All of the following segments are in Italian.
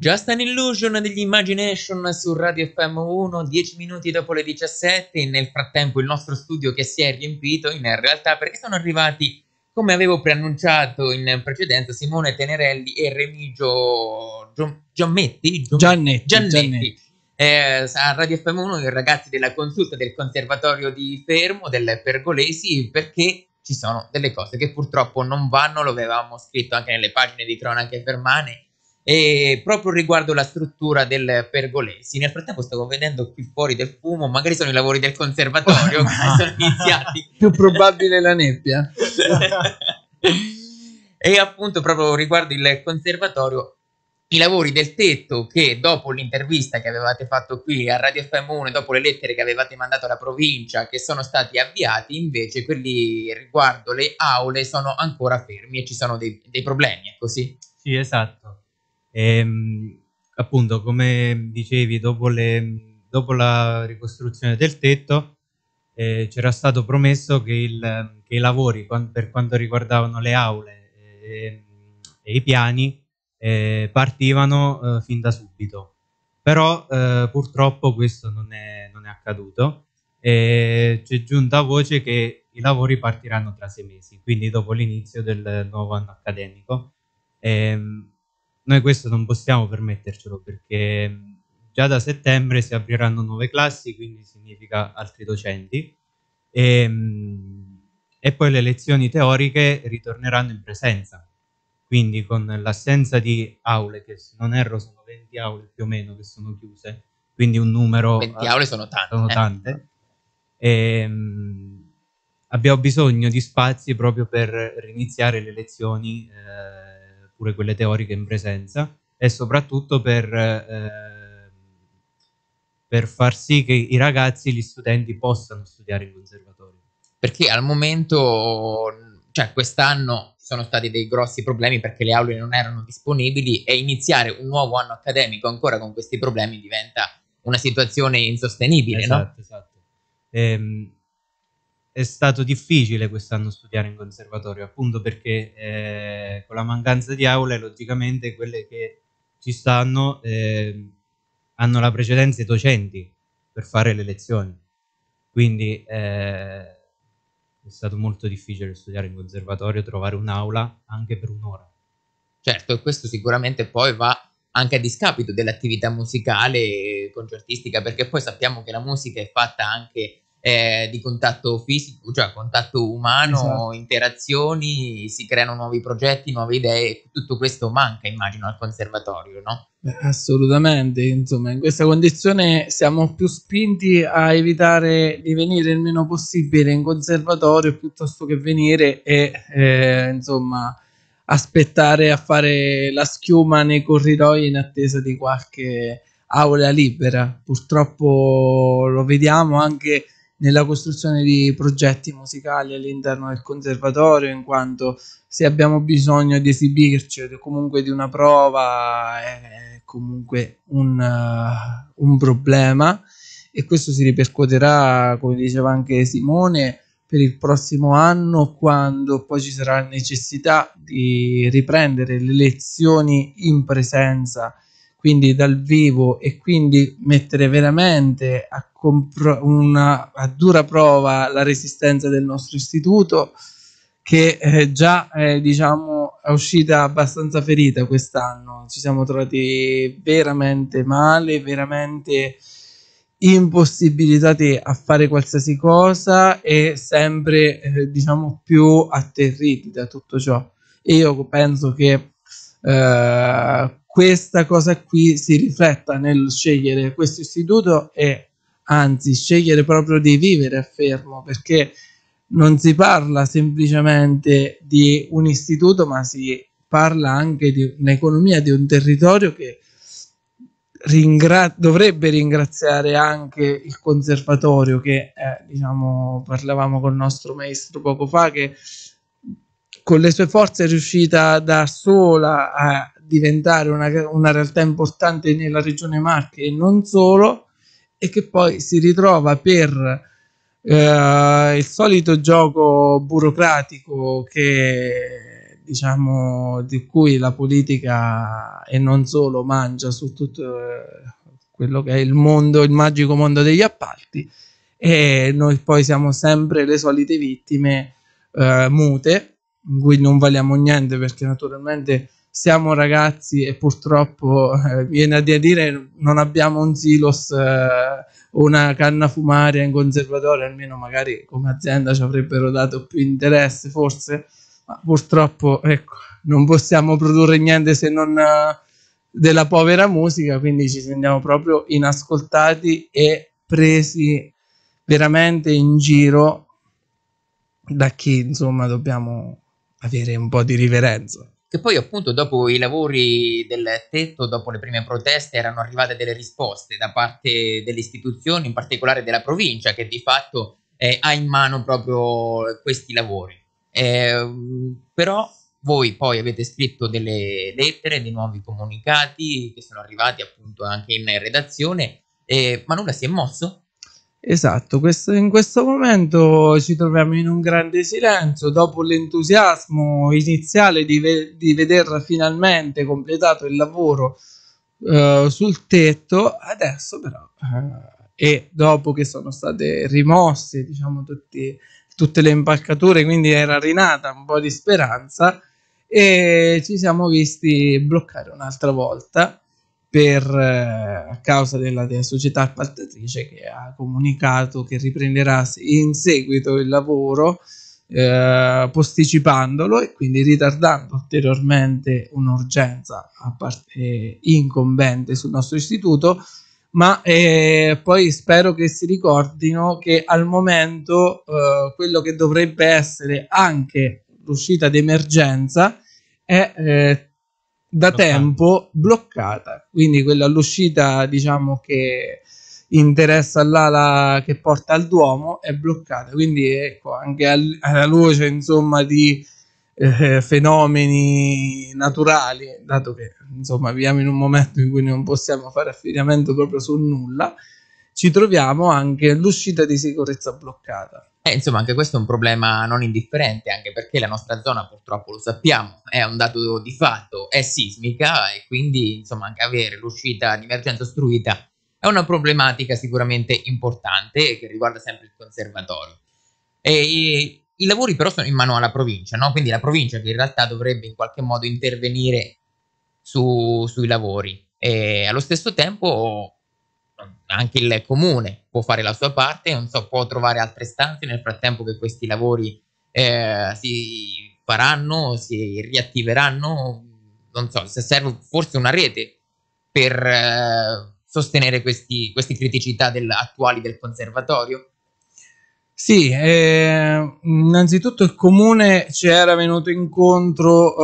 Just an Illusion degli Imagination su Radio FM1, 10 minuti dopo le 17, nel frattempo il nostro studio che si è riempito in realtà perché sono arrivati, come avevo preannunciato in precedenza, Simone Tenerelli e Remigio Giammetti? Giannetti. Giannetti. Giannetti. Eh, a Radio FM1 i ragazzi della consulta del Conservatorio di Fermo, delle Pergolesi, perché ci sono delle cose che purtroppo non vanno, lo avevamo scritto anche nelle pagine di Cronache Fermane, e proprio riguardo la struttura del pergolesi. Nel frattempo stavo vedendo qui fuori del fumo, magari sono i lavori del conservatorio oh, che sono iniziati. Più probabile la nebbia. e appunto proprio riguardo il conservatorio i lavori del tetto che dopo l'intervista che avevate fatto qui a Radio FM1, dopo le lettere che avevate mandato alla provincia, che sono stati avviati, invece quelli riguardo le aule sono ancora fermi e ci sono dei, dei problemi, è così? Ecco, sì, esatto. E, ehm, appunto, come dicevi, dopo, le, dopo la ricostruzione del tetto eh, c'era stato promesso che, il, che i lavori per quanto riguardavano le aule e, e i piani eh, partivano eh, fin da subito. Però eh, purtroppo questo non è, non è accaduto e c'è giunta voce che i lavori partiranno tra sei mesi, quindi dopo l'inizio del nuovo anno accademico. Ehm, noi questo non possiamo permettercelo perché mm, già da settembre si apriranno nuove classi, quindi significa altri docenti. E, mm, e poi le lezioni teoriche ritorneranno in presenza, quindi con l'assenza di aule, che se non erro sono 20 aule più o meno che sono chiuse, quindi un numero... 20 aule sono tante. Sono eh. tante. E, mm, abbiamo bisogno di spazi proprio per riniziare le lezioni eh, oppure quelle teoriche in presenza e soprattutto per, eh, per far sì che i ragazzi, gli studenti possano studiare in conservatorio. Perché al momento, cioè quest'anno ci sono stati dei grossi problemi perché le aule non erano disponibili e iniziare un nuovo anno accademico ancora con questi problemi diventa una situazione insostenibile, esatto, no? Esatto, esatto. Ehm, è stato difficile quest'anno studiare in conservatorio, appunto perché eh, con la mancanza di aule, logicamente quelle che ci stanno eh, hanno la precedenza i docenti per fare le lezioni. Quindi eh, è stato molto difficile studiare in conservatorio, trovare un'aula anche per un'ora. Certo, e questo sicuramente poi va anche a discapito dell'attività musicale e concertistica, perché poi sappiamo che la musica è fatta anche eh, di contatto fisico, cioè contatto umano, esatto. interazioni, si creano nuovi progetti, nuove idee, tutto questo manca immagino al conservatorio, no? Eh, assolutamente, insomma in questa condizione siamo più spinti a evitare di venire il meno possibile in conservatorio piuttosto che venire e eh, insomma aspettare a fare la schiuma nei corridoi in attesa di qualche aula libera. Purtroppo lo vediamo anche nella costruzione di progetti musicali all'interno del conservatorio, in quanto se abbiamo bisogno di esibirci o comunque di una prova è comunque un, uh, un problema e questo si ripercuoterà, come diceva anche Simone, per il prossimo anno quando poi ci sarà necessità di riprendere le lezioni in presenza quindi dal vivo e quindi mettere veramente a compro- una a dura prova la resistenza del nostro istituto che eh, già eh, diciamo, è uscita abbastanza ferita quest'anno. Ci siamo trovati veramente male, veramente impossibilitati a fare qualsiasi cosa e sempre eh, diciamo più atterriti da tutto ciò. E io penso che eh, questa cosa qui si rifletta nel scegliere questo istituto e anzi scegliere proprio di vivere a Fermo perché non si parla semplicemente di un istituto ma si parla anche di un'economia di un territorio che ringra- dovrebbe ringraziare anche il conservatorio che eh, diciamo parlavamo col nostro maestro poco fa che con le sue forze è riuscita da sola a diventare una, una realtà importante nella regione Marche e non solo e che poi si ritrova per eh, il solito gioco burocratico che diciamo di cui la politica e non solo mangia su tutto eh, quello che è il mondo, il magico mondo degli appalti e noi poi siamo sempre le solite vittime eh, mute in cui non valiamo niente perché naturalmente siamo ragazzi e purtroppo eh, viene a dire non abbiamo un silos o eh, una canna fumaria in conservatorio, almeno magari come azienda ci avrebbero dato più interesse forse, ma purtroppo ecco, non possiamo produrre niente se non eh, della povera musica, quindi ci sentiamo proprio inascoltati e presi veramente in giro da chi insomma dobbiamo avere un po' di riverenza che poi appunto dopo i lavori del tetto, dopo le prime proteste, erano arrivate delle risposte da parte delle istituzioni, in particolare della provincia, che di fatto eh, ha in mano proprio questi lavori. Eh, però voi poi avete scritto delle lettere, dei nuovi comunicati che sono arrivati appunto anche in redazione, eh, ma nulla si è mosso? Esatto, questo, in questo momento ci troviamo in un grande silenzio, dopo l'entusiasmo iniziale di, ve- di veder finalmente completato il lavoro uh, sul tetto, adesso però, uh, e dopo che sono state rimosse diciamo, tutti, tutte le impalcature, quindi era rinata un po' di speranza, e ci siamo visti bloccare un'altra volta per, eh, a causa della, della, società appaltatrice che ha comunicato che riprenderà in seguito il lavoro eh, posticipandolo e quindi ritardando ulteriormente un'urgenza parte, eh, incombente sul nostro istituto ma eh, poi spero che si ricordino che al momento eh, quello che dovrebbe essere anche l'uscita d'emergenza è eh, da tempo bloccata. Quindi quella all'uscita, diciamo che interessa l'ala che porta al Duomo, è bloccata. Quindi ecco, anche alla luce insomma di eh, fenomeni naturali, dato che insomma viviamo in un momento in cui non possiamo fare affidamento proprio su nulla, ci troviamo anche l'uscita di sicurezza bloccata. Eh, insomma, anche questo è un problema non indifferente, anche perché la nostra zona, purtroppo lo sappiamo, è un dato di fatto, è sismica e quindi insomma anche avere l'uscita di emergenza ostruita è una problematica sicuramente importante che riguarda sempre il conservatorio. E, i lavori però sono in mano alla provincia, no? quindi la provincia che in realtà dovrebbe in qualche modo intervenire su, sui lavori e allo stesso tempo anche il comune può fare la sua parte, non so, può trovare altre stanze nel frattempo che questi lavori eh, si faranno, si riattiveranno, non so, se serve forse una rete per eh, sostenere questi, queste criticità del, attuali del conservatorio. Sì, eh, innanzitutto il comune ci era venuto incontro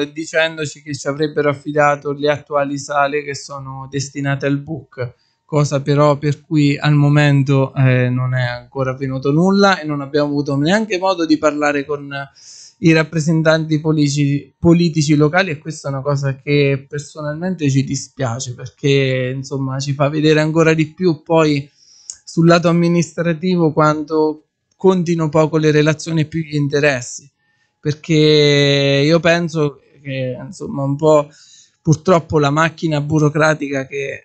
eh, dicendoci che ci avrebbero affidato le attuali sale che sono destinate al book, cosa però per cui al momento eh, non è ancora avvenuto nulla e non abbiamo avuto neanche modo di parlare con i rappresentanti politici, politici, locali e questa è una cosa che personalmente ci dispiace perché insomma ci fa vedere ancora di più poi sul lato amministrativo quanto contino poco le relazioni e più gli interessi perché io penso che insomma un po' purtroppo la macchina burocratica che eh,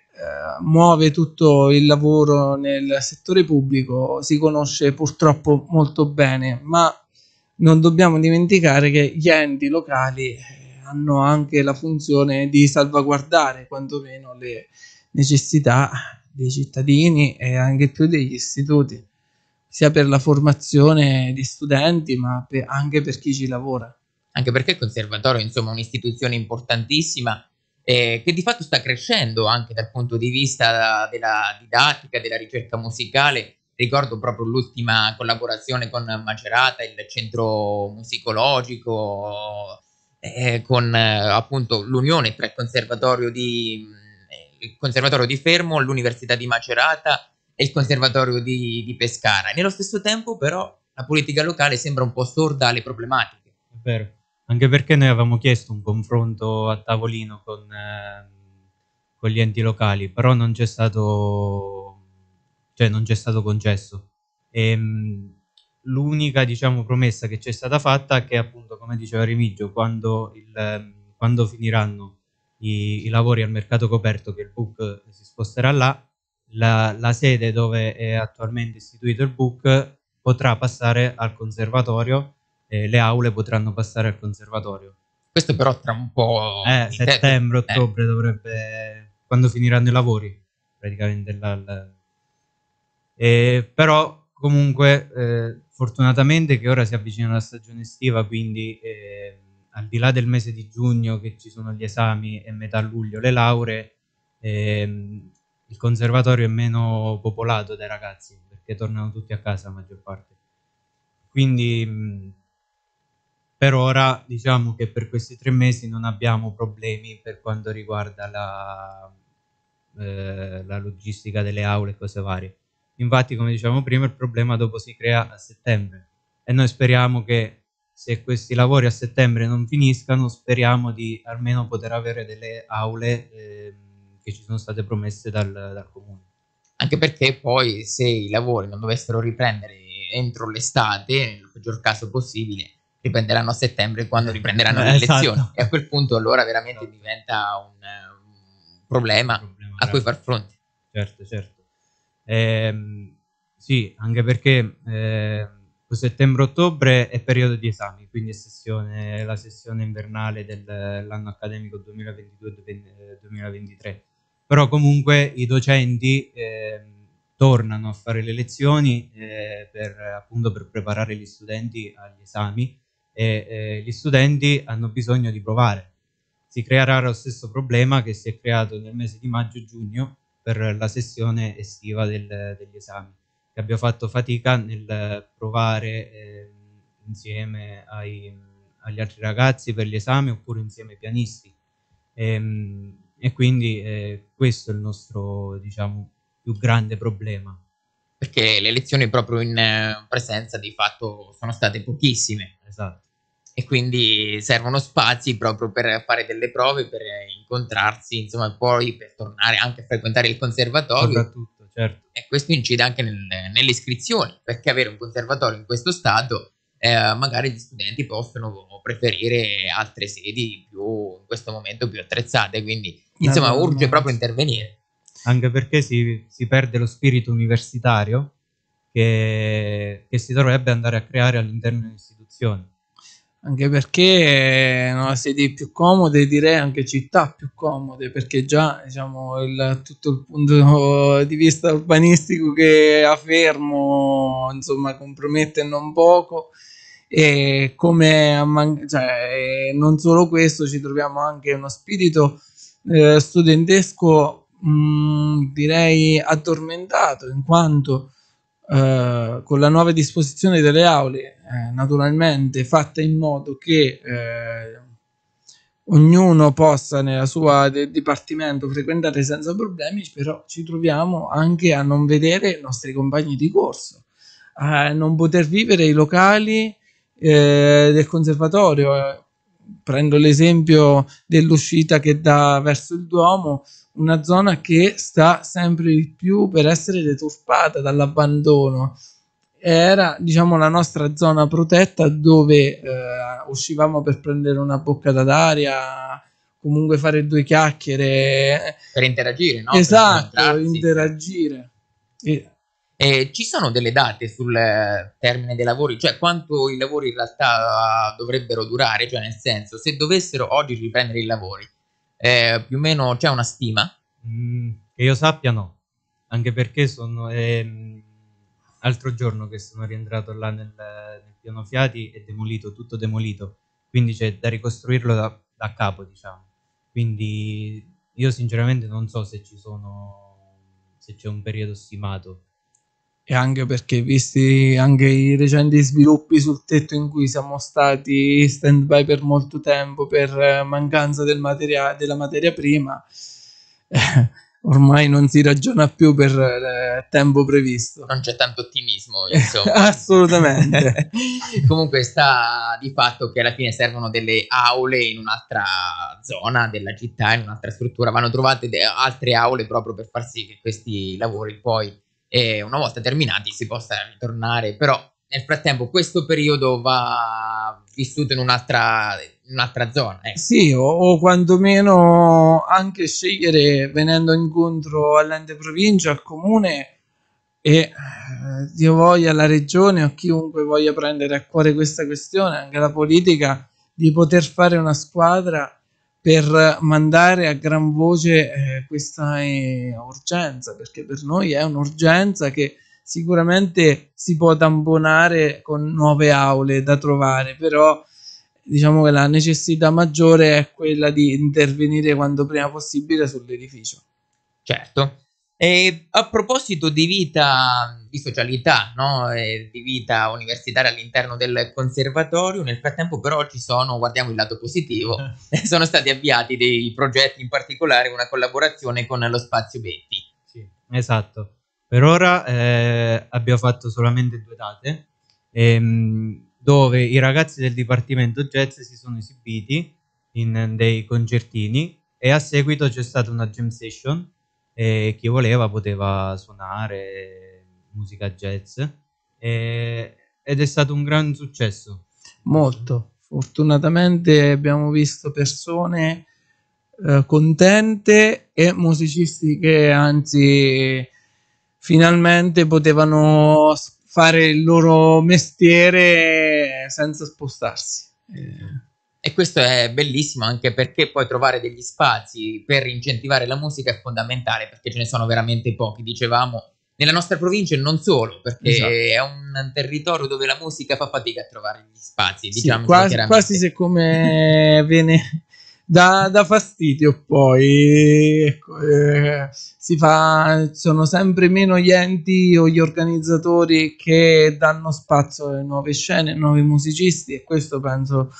muove tutto il lavoro nel settore pubblico si conosce purtroppo molto bene ma non dobbiamo dimenticare che gli enti locali eh, hanno anche la funzione di salvaguardare quantomeno le necessità dei cittadini e anche più degli istituti, sia per la formazione di studenti ma per, anche per chi ci lavora. Anche perché il conservatorio è insomma un'istituzione importantissima eh, che di fatto sta crescendo anche dal punto di vista della didattica, della ricerca musicale ricordo proprio l'ultima collaborazione con Macerata, il centro musicologico, eh, con eh, appunto l'unione tra il conservatorio, di, eh, il conservatorio di, Fermo, l'Università di Macerata e il Conservatorio di, di Pescara. nello stesso tempo però la politica locale sembra un po' sorda alle problematiche. È vero, anche perché noi avevamo chiesto un confronto a tavolino con, eh, con gli enti locali, però non c'è stato cioè non ci è stato concesso. E, ehm, l'unica diciamo, promessa che ci è stata fatta è che appunto, come diceva Remigio, quando, il, ehm, quando finiranno i, i, lavori al mercato coperto, che il book eh, si sposterà là, la, la sede dove è attualmente istituito il book potrà passare al conservatorio, e le aule potranno passare al conservatorio. Questo però tra un po'... Eh, settembre, eh. ottobre eh. dovrebbe... quando finiranno i lavori praticamente la, la eh, però comunque eh, fortunatamente che ora si avvicina la stagione estiva, quindi eh, al di là del mese di giugno che ci sono gli esami e metà luglio le lauree, ehm, il conservatorio è meno popolato dai ragazzi perché tornano tutti a casa la maggior parte. Quindi per ora diciamo che per questi tre mesi non abbiamo problemi per quanto riguarda la, eh, la logistica delle aule e cose varie. Infatti, come dicevamo prima, il problema dopo si crea a settembre e noi speriamo che se questi lavori a settembre non finiscano, speriamo di almeno poter avere delle aule eh, che ci sono state promesse dal, dal comune. Anche perché poi se i lavori non dovessero riprendere entro l'estate, nel peggior caso possibile, riprenderanno a settembre quando eh, riprenderanno eh, le elezioni esatto. e a quel punto allora veramente diventa un, eh, un problema, un problema a cui far fronte. Certo, certo. Eh, sì, anche perché eh, settembre-ottobre è periodo di esami, quindi è sessione, la sessione invernale dell'anno accademico 2022-2023. Però comunque i docenti eh, tornano a fare le lezioni eh, per, appunto per preparare gli studenti agli esami e eh, gli studenti hanno bisogno di provare. Si creerà lo stesso problema che si è creato nel mese di maggio-giugno per la sessione estiva del, degli esami, che abbiamo fatto fatica nel provare eh, insieme ai, agli altri ragazzi per gli esami oppure insieme ai pianisti. E, ehm, e quindi eh, questo è il nostro, diciamo, più grande problema. Perché le lezioni proprio in eh, presenza di fatto sono state pochissime. Esatto e quindi servono spazi proprio per fare delle prove, per incontrarsi, insomma, poi per tornare anche a frequentare il conservatorio. Soprattutto, certo. E questo incide anche nel, nelle iscrizioni, perché avere un conservatorio in questo stato, eh, magari gli studenti possono preferire altre sedi più, in questo momento più attrezzate, quindi insomma no, no, urge proprio intervenire. Anche perché si, si perde lo spirito universitario che, che si dovrebbe andare a creare all'interno dell'istituzione anche perché eh, no, sedie più comode direi anche città più comode perché già diciamo il, tutto il punto di vista urbanistico che ha fermo insomma compromette non poco e come man- cioè, non solo questo ci troviamo anche uno spirito eh, studentesco mh, mm, direi addormentato in quanto eh, con la nuova disposizione delle aule, eh, naturalmente fatta in modo che eh, ognuno possa nella sua de- dipartimento frequentare senza problemi, però ci troviamo anche a non vedere i nostri compagni di corso, a non poter vivere i locali eh, del conservatorio. Eh, prendo l'esempio dell'uscita che dà verso il Duomo, una zona che sta sempre di più per essere deturpata dall'abbandono. Era diciamo la nostra zona protetta dove eh, uscivamo per prendere una boccata d'aria, comunque fare due chiacchiere. Per interagire, no? Esatto, interagire. E... Eh, ci sono delle date sul eh, termine dei lavori, cioè quanto i lavori in realtà dovrebbero durare, cioè nel senso se dovessero oggi riprendere i lavori, eh, più o meno c'è una stima? Mm, che io sappia no, anche perché sono ehm, altro giorno che sono rientrato là nel, nel piano Fiati è demolito, tutto demolito, quindi c'è da ricostruirlo da, da capo diciamo. Quindi io sinceramente non so se ci sono se c'è un periodo stimato e anche perché visti anche i recenti sviluppi sul tetto in cui siamo stati stand by per molto tempo per eh, mancanza del materia- della materia prima eh, ormai non si ragiona più per eh, tempo previsto non c'è tanto ottimismo insomma assolutamente comunque sta di fatto che alla fine servono delle aule in un'altra zona della città in un'altra struttura vanno trovate de- altre aule proprio per far sì che questi lavori poi e una volta terminati si possa ritornare, però nel frattempo questo periodo va vissuto in un'altra, in un'altra zona. Ecco. Sì, o, o, quantomeno anche scegliere venendo incontro all'ente provincia, al comune e eh, Dio voglia alla regione o chiunque voglia prendere a cuore questa questione, anche la politica, di poter fare una squadra per mandare a gran voce eh, questa eh, urgenza, perché per noi è un'urgenza che sicuramente si può tamponare con nuove aule da trovare, però diciamo che la necessità maggiore è quella di intervenire quanto prima possibile sull'edificio. Certo, e a proposito di vita, di socialità, no? di vita universitaria all'interno del conservatorio, nel frattempo però ci sono, guardiamo il lato positivo, sono stati avviati dei progetti, in particolare una collaborazione con lo Spazio Betti. Sì, esatto. Per ora eh, abbiamo fatto solamente due date, ehm, dove i ragazzi del Dipartimento Jazz si sono esibiti in dei concertini e a seguito c'è stata una jam session e chi voleva poteva suonare musica jazz e, ed è stato un gran successo. Molto, fortunatamente abbiamo visto persone eh, contente e musicisti che anzi finalmente potevano fare il loro mestiere senza spostarsi. Eh. E questo è bellissimo anche perché poi trovare degli spazi per incentivare la musica è fondamentale perché ce ne sono veramente pochi, dicevamo, nella nostra provincia e non solo, perché esatto. è un territorio dove la musica fa fatica a trovare gli spazi, diciamo quasi, quasi se come viene da, da, fastidio poi ecco, eh, si fa sono sempre meno gli enti o gli organizzatori che danno spazio alle nuove scene, ai nuovi musicisti e questo penso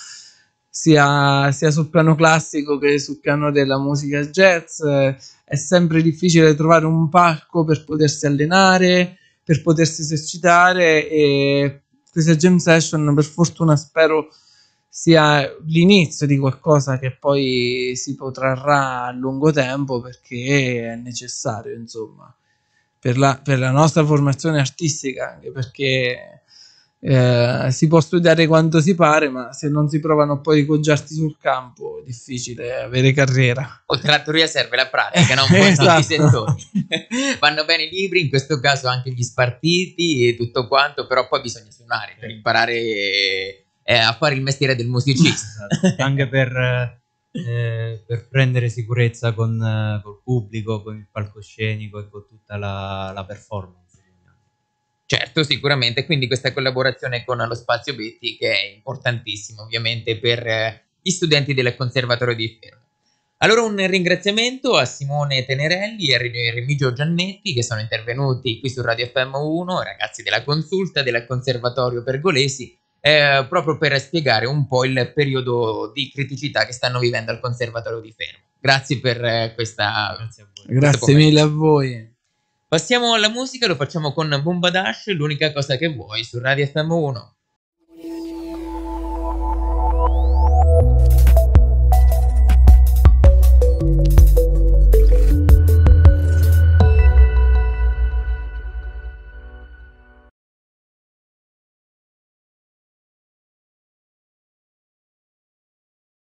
sia, sia, sul piano classico che sul piano della musica jazz. È sempre difficile trovare un palco per potersi allenare, per potersi esercitare e questa jam session per fortuna spero sia l'inizio di qualcosa che poi si protrarrà a lungo tempo perché è necessario, insomma, per la, per la nostra formazione artistica, anche perché eh, si può studiare quanto si pare, ma se non si provano poi i coggiarti sul campo è difficile avere carriera. Oltre alla teoria serve la pratica, non esatto. i settori. Vanno bene i libri, in questo caso anche gli spartiti e tutto quanto, però poi bisogna suonare per imparare eh, a fare il mestiere del musicista. Esatto. anche per, eh, per, prendere sicurezza con, il eh, pubblico, con il palcoscenico e con tutta la, la performance. Certo, sicuramente, quindi questa collaborazione con lo Spazio Betti che è importantissima ovviamente per eh, gli studenti del Conservatorio di Fermo. Allora un ringraziamento a Simone Tenerelli e Remigio Giannetti che sono intervenuti qui su Radio FM1, ragazzi della consulta del Conservatorio Pergolesi, eh, proprio per spiegare un po' il periodo di criticità che stanno vivendo al Conservatorio di Fermo. Grazie per eh, questa... Grazie, a voi. Grazie mille a voi. Passiamo alla musica, lo facciamo con Bomba Dash, l'unica cosa che vuoi su Radio FM 1.